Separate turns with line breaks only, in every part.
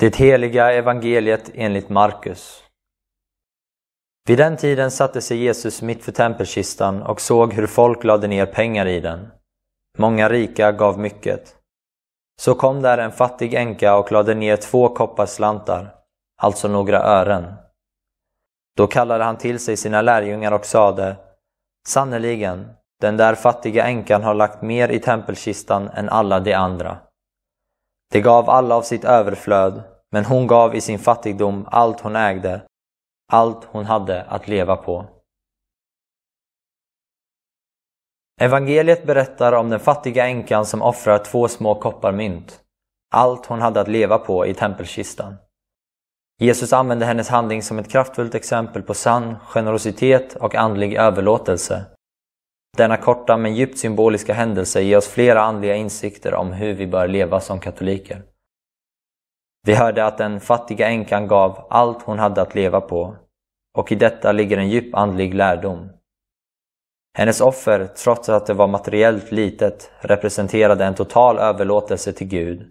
Det heliga evangeliet enligt Markus. Vid den tiden satte sig Jesus mitt för tempelkistan och såg hur folk lade ner pengar i den. Många rika gav mycket. Så kom där en fattig änka och lade ner två koppar slantar, alltså några ören. Då kallade han till sig sina lärjungar och sade Sannerligen, den där fattiga änkan har lagt mer i tempelkistan än alla de andra. De gav alla av sitt överflöd, men hon gav i sin fattigdom allt hon ägde, allt hon hade att leva på. Evangeliet berättar om den fattiga änkan som offrar två små koppar mynt, allt hon hade att leva på i tempelkistan. Jesus använde hennes handling som ett kraftfullt exempel på sann generositet och andlig överlåtelse. Denna korta men djupt symboliska händelse ger oss flera andliga insikter om hur vi bör leva som katoliker. Vi hörde att den fattiga änkan gav allt hon hade att leva på och i detta ligger en djup andlig lärdom. Hennes offer, trots att det var materiellt litet, representerade en total överlåtelse till Gud.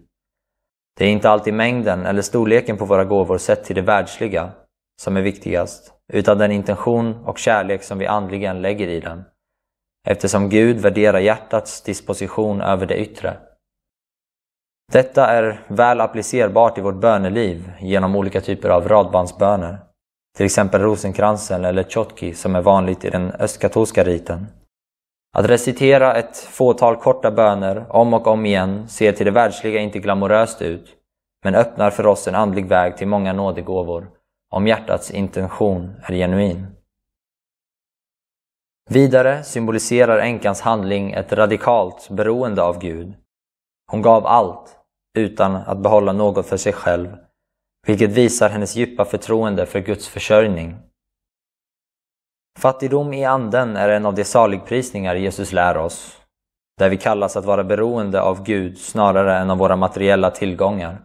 Det är inte alltid mängden eller storleken på våra gåvor sett till det världsliga som är viktigast, utan den intention och kärlek som vi andligen lägger i den, eftersom Gud värderar hjärtats disposition över det yttre. Detta är väl applicerbart i vårt böneliv genom olika typer av radbandsböner. Till exempel rosenkransen eller tjotki som är vanligt i den östkatolska riten. Att recitera ett fåtal korta böner om och om igen ser till det världsliga inte glamoröst ut, men öppnar för oss en andlig väg till många nådegåvor, om hjärtats intention är genuin. Vidare symboliserar änkans handling ett radikalt beroende av Gud. Hon gav allt, utan att behålla något för sig själv, vilket visar hennes djupa förtroende för Guds försörjning. Fattigdom i anden är en av de saligprisningar Jesus lär oss, där vi kallas att vara beroende av Gud snarare än av våra materiella tillgångar.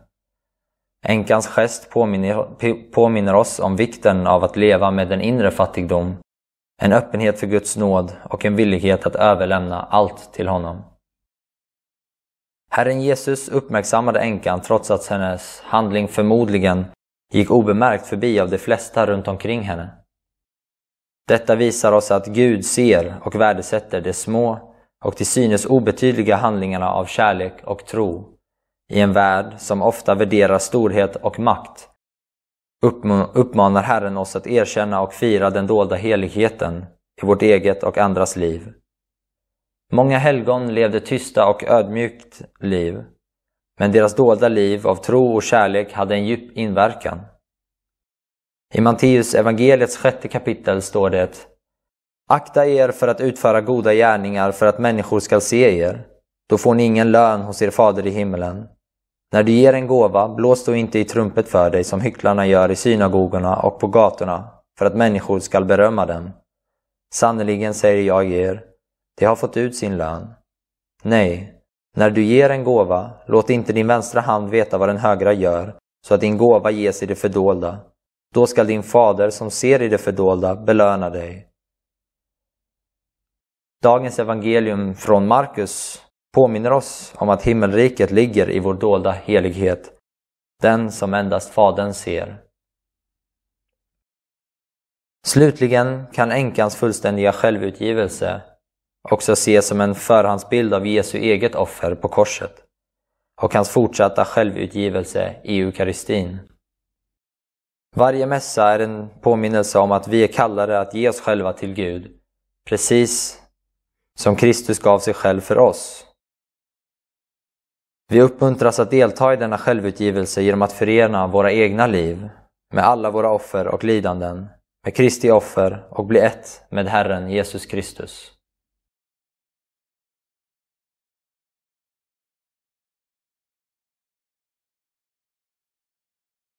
Änkans gest påminner, påminner oss om vikten av att leva med en inre fattigdom, en öppenhet för Guds nåd och en villighet att överlämna allt till honom. Herren Jesus uppmärksammade änkan trots att hennes handling förmodligen gick obemärkt förbi av de flesta runt omkring henne. Detta visar oss att Gud ser och värdesätter de små och till synes obetydliga handlingarna av kärlek och tro i en värld som ofta värderar storhet och makt uppmanar Herren oss att erkänna och fira den dolda heligheten i vårt eget och andras liv. Många helgon levde tysta och ödmjukt liv, men deras dolda liv av tro och kärlek hade en djup inverkan. I Matteus evangeliets sjätte kapitel står det Akta er för att utföra goda gärningar för att människor skall se er. Då får ni ingen lön hos er fader i himmelen. När du ger en gåva, blås då inte i trumpet för dig som hycklarna gör i synagogorna och på gatorna för att människor skall berömma dem. Sannerligen säger jag er, de har fått ut sin lön. Nej, när du ger en gåva, låt inte din vänstra hand veta vad den högra gör, så att din gåva ges i det fördolda. Då skall din fader som ser i det fördolda belöna dig. Dagens evangelium från Markus påminner oss om att himmelriket ligger i vår dolda helighet, den som endast Fadern ser. Slutligen kan änkans fullständiga självutgivelse också ses som en förhandsbild av Jesu eget offer på korset och hans fortsatta självutgivelse i eukaristin. Varje mässa är en påminnelse om att vi är kallade att ge oss själva till Gud, precis som Kristus gav sig själv för oss. Vi uppmuntras att delta i denna självutgivelse genom att förena våra egna liv med alla våra offer och lidanden, med Kristi offer och bli ett med Herren Jesus Kristus.